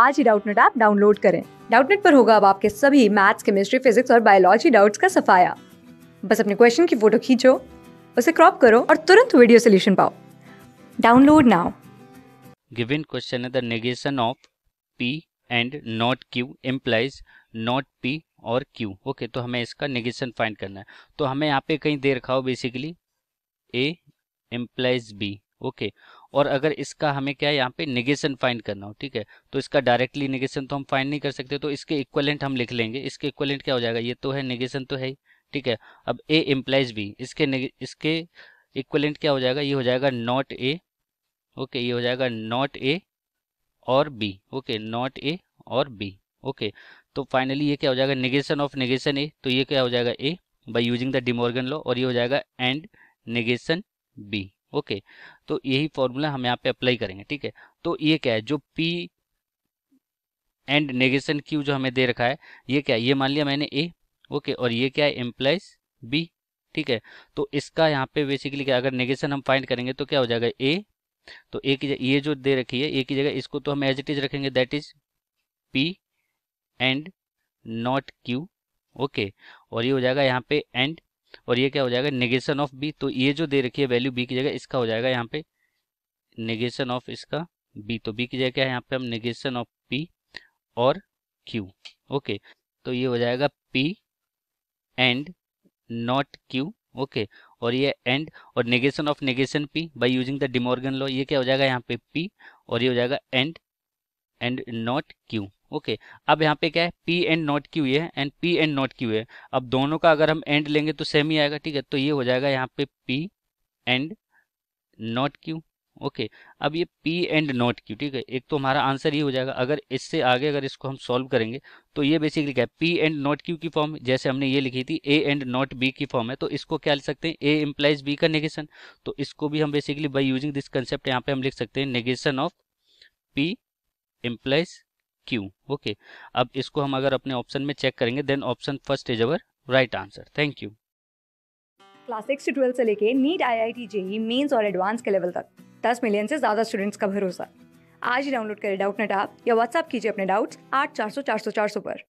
आज ही Doubtnut app download करें डाउटनेट पर होगा अब आपके सभी मैथ्स केमिस्ट्री फिजिक्स और बायोलॉजी डाउट्स का सफाया बस अपने क्वेश्चन की फोटो खींचो उसे क्रॉप करो और तुरंत वीडियो सोल्यूशन पाओ डाउनलोड नाउ गिवन क्वेश्चन है the negation of P and not Q implies not P और क्यू ओके okay, तो हमें इसका नेगेशन फाइंड करना है तो हमें यहाँ पे कहीं दे रखा हो basically A implies B okay okay. और अगर इसका हमें क्या है यहाँ पे निगेशन फाइंड करना हो ठीक है तो इसका डायरेक्टली निगेशन तो हम फाइंड नहीं कर सकते तो इसके इक्वलेंट हम लिख लेंगे इसके इक्वलेंट क्या हो जाएगा ये तो है निगेशन तो है ठीक है अब ए इम्प्लाइज बी इसके इसके इक्वलेंट क्या हो जाएगा ये हो जाएगा नॉट ए ओके ये हो जाएगा नॉट ए और बी ओके नॉट ए और बी ओके तो फाइनली ये क्या हो जाएगा निगेशन ऑफ निगेशन ए तो ये क्या हो जाएगा A by using the De Morgan law और ये हो जाएगा एंड निगेशन बी ओके तो यही फॉर्मूला हम यहाँ पे अप्लाई करेंगे ठीक है तो ये क्या है जो पी एंड नेगेशन क्यू जो हमें दे रखा है ये क्या है ये मान लिया मैंने ए ओके और ये क्या है एम्प्लाइज बी ठीक है तो इसका यहाँ पे बेसिकली क्या अगर नेगेशन हम फाइंड करेंगे तो क्या हो जाएगा ए तो ए की ये जो दे रखी है ए की जगह इसको तो हम एज इट इज रखेंगे that is P and not Q okay और ये हो जाएगा यहाँ पे एंड और ये क्या हो जाएगा निगेशन ऑफ बी तो ये जो दे रखी है वैल्यू बी की जगह इसका हो जाएगा यहाँ पे निगेशन ऑफ इसका बी तो बी की जगह क्या है यहाँ पे हम निगेशन ऑफ पी और क्यू ओके तो ये हो जाएगा P and not Q okay और ये एंड और negation of negation P by using the De Morgan law ये क्या हो जाएगा यहाँ पे पी और ये हो जाएगा and and not Q okay okay, अब यहाँ पे क्या है पी एंड नॉट क्यू ये है and P and not Q है अब दोनों का अगर हम एंड लेंगे तो सेम ही आएगा ठीक है तो ये हो जाएगा यहाँ पे P and not Q okay अब ये पी एंड नॉट क्यू ठीक है एक तो हमारा आंसर ये हो जाएगा अगर इससे आगे अगर इसको हम सॉल्व करेंगे तो ये बेसिकली क्या है पी एंड नॉट क्यू की फॉर्म जैसे हमने ये लिखी थी ए एंड नॉट बी की फॉर्म है तो इसको क्या लिख सकते हैं ए इम्प्लाइज बी का नेगेशन तो इसको भी हम basically by using this concept यहाँ पे हम लिख सकते हैं negation of P implies Q okay अब इसको हम अगर अपने ऑप्शन में चेक करेंगे then option first is our right answer thank you class six से ट्वेल्थ से लेके NEET I I T JEE Mains और एडवांस के लेवल तक दस मिलियन से ज्यादा स्टूडेंट्स का भरोसा आज ही डाउनलोड करें डाउट नेट आप या व्हाट्सअप कीजिए अपने डाउट्स आठ चार सौ चार सौ चार सौ पर